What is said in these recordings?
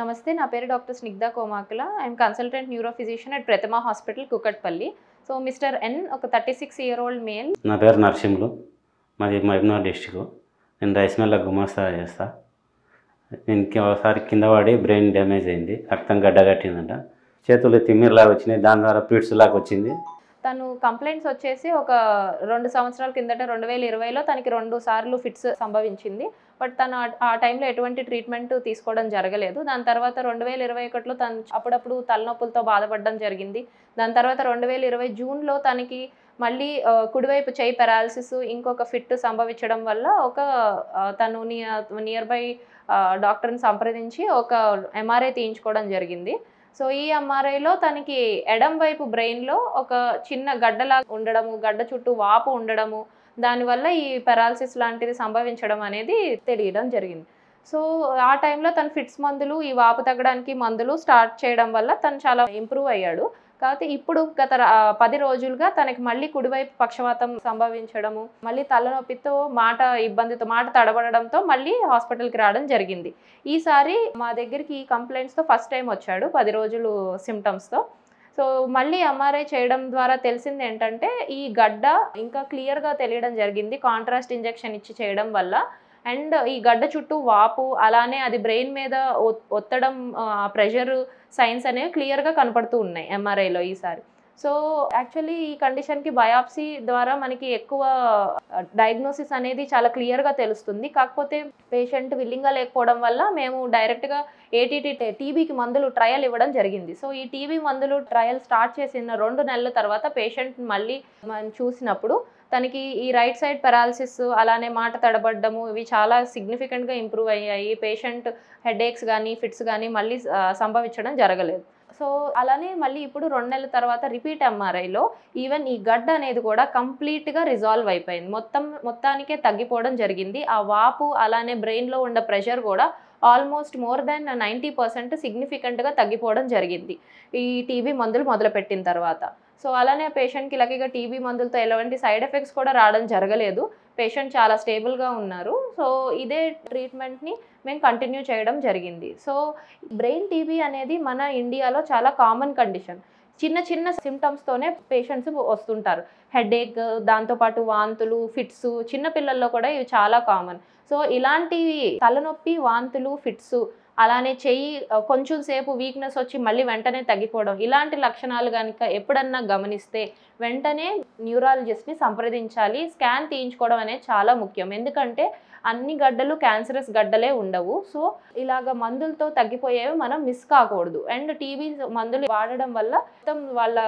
నమస్తే నా పేరు doctor Snigdha Komakula I'm consultant neuro physician at Pratima hospital Kukatpally so mister N ఒక thirty six year old male నా పేరు నర్సింహులు మాది మహబూబ్నగర్ డిస్టిక్ నేను రైస్ మిల్ల గుమాస్తా చేస్తా నేను ఒకసారి కింద పడి బ్రెయిన్ డ్యామేజ్ అయింది రక్తం గడ్డగట్టిందంట చేతులు తిమ్మిరిలాగా వచ్చినాయి దాని ద్వారా పీడ్స్ లాగా వచ్చింది తను కంప్లైంట్స్ వచ్చేసి ఒక రెండు సంవత్సరాల కిందట రెండు వేల ఇరవైలో తనకి రెండు సార్లు ఫిట్స్ సంభవించింది బట్ తను ఆ టైంలో ఎటువంటి ట్రీట్మెంట్ తీసుకోవడం జరగలేదు దాని తర్వాత రెండు వేల ఇరవై ఒకటిలో తను అప్పుడప్పుడు తలనొప్పులతో బాధపడడం జరిగింది దాని తర్వాత రెండు వేల ఇరవై జూన్లో తనకి మళ్ళీ కుడివైపు చేయి పెరాలసిస్ ఇంకొక ఫిట్ సంభవించడం వల్ల ఒక తను నియర్ బై డాక్టర్ని సంప్రదించి ఒక ఎంఆర్ఐ తీయించుకోవడం జరిగింది సో ఈ ఎంఆర్ఐలో తనకి ఎడం వైపు బ్రెయిన్లో ఒక చిన్న గడ్డలా ఉండడము గడ్డ చుట్టూ వాపు ఉండడము దానివల్ల ఈ పెరాలసిస్ లాంటిది సంభవించడం అనేది తెలియడం జరిగింది సో ఆ టైంలో తను ఫిట్స్ మందులు ఈ వాపు తగ్గడానికి మందులు స్టార్ట్ చేయడం వల్ల తను చాలా ఇంప్రూవ్ అయ్యాడు కాబట్టి ఇప్పుడు గత పది రోజులుగా తనకి మళ్ళీ కుడివైపు పక్షవాతం సంభవించడము మళ్ళీ తలనొప్పితో మాట ఇబ్బందితో మాట తడబడంతో మళ్ళీ హాస్పిటల్కి రావడం జరిగింది ఈసారి మా దగ్గరికి ఈ కంప్లైంట్స్తో ఫస్ట్ టైం వచ్చాడు పది రోజులు సిమ్టమ్స్తో సో మళ్ళీ ఎంఆర్ఐ చేయడం ద్వారా తెలిసింది ఏంటంటే ఈ గడ్డ ఇంకా క్లియర్గా తెలియడం జరిగింది కాంట్రాస్ట్ ఇంజెక్షన్ ఇచ్చి చేయడం వల్ల అండ్ ఈ గడ్డ చుట్టూ వాపు అలానే అది బ్రెయిన్ మీద ఒత్తడం ప్రెషర్ సైన్స్ అనేవి క్లియర్గా కనపడుతూ ఉన్నాయి ఎంఆర్ఐలో ఈసారి సో యాక్చువల్లీ ఈ కండిషన్కి బయాప్సీ ద్వారా మనకి ఎక్కువ డయాగ్నోసిస్ అనేది చాలా క్లియర్గా తెలుస్తుంది కాకపోతే పేషెంట్ విల్లింగ్గా లేకపోవడం వల్ల మేము డైరెక్ట్గా ఏటీటీ టీబీకి మందులు ట్రయల్ ఇవ్వడం జరిగింది సో ఈ టీబీ మందులు ట్రయల్ స్టార్ట్ చేసిన రెండు నెలల తర్వాత పేషెంట్ మళ్ళీ మనం చూసినప్పుడు తనకి ఈ రైట్ సైడ్ పెరాలసిస్ అలానే మాట తడబడ్డము ఇవి చాలా సిగ్నిఫికెంట్గా ఇంప్రూవ్ అయ్యాయి పేషెంట్ హెడేక్స్ కానీ ఫిట్స్ కానీ మళ్ళీ సంభవించడం జరగలేదు సో అలానే మళ్ళీ ఇప్పుడు రెండు నెలల తర్వాత రిపీట్ ఎంఆర్ఐలో ఈవెన్ ఈ గడ్డ అనేది కూడా కంప్లీట్గా రిజాల్వ్ అయిపోయింది మొత్తం మొత్తానికే తగ్గిపోవడం జరిగింది ఆ వాపు అలానే బ్రెయిన్లో ఉన్న ప్రెషర్ కూడా almost more than ninety percent సిగ్నిఫికెంట్గా తగ్గిపోవడం జరిగింది ఈ టీబీ మందులు మొదలుపెట్టిన తర్వాత సో అలానే పేషెంట్కి ఇలాగ టీబీ మందులతో ఎలాంటి సైడ్ ఎఫెక్ట్స్ కూడా రావడం జరగలేదు పేషెంట్ చాలా స్టేబుల్గా ఉన్నారు సో ఇదే ట్రీట్మెంట్ని మేము కంటిన్యూ చేయడం జరిగింది సో బ్రెయిన్ టీబీ అనేది మన ఇండియాలో చాలా కామన్ కండిషన్ చిన్న చిన్న సిమ్టమ్స్తోనే పేషెంట్స్ వస్తుంటారు హెడేక్ దాంతోపాటు వాంతులు ఫిట్స్ చిన్న పిల్లల్లో కూడా ఇవి చాలా కామన్ సో ఇలాంటివి తలనొప్పి వాంతులు ఫిట్స్ అలానే చెయ్యి కొంచెం సేపు వీక్నెస్ వచ్చి మళ్ళీ వెంటనే తగ్గిపోవడం ఇలాంటి లక్షణాలు కనుక ఎప్పుడన్నా గమనిస్తే వెంటనే న్యూరాలజిస్ట్ని సంప్రదించాలి స్కాన్ తీయించుకోవడం అనేది చాలా ముఖ్యం ఎందుకంటే అన్ని గడ్డలు క్యాన్సరస్ గడ్డలే ఉండవు సో ఇలాగ మందులతో తగ్గిపోయేవి మనం మిస్ కాకూడదు అండ్ టీవీ మందులు వాడడం వల్ల మొత్తం వాళ్ళ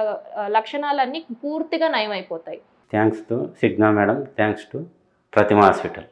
లక్షణాలన్నీ పూర్తిగా నయమైపోతాయి thanks to Snigdha madam thanks to Pratima hospital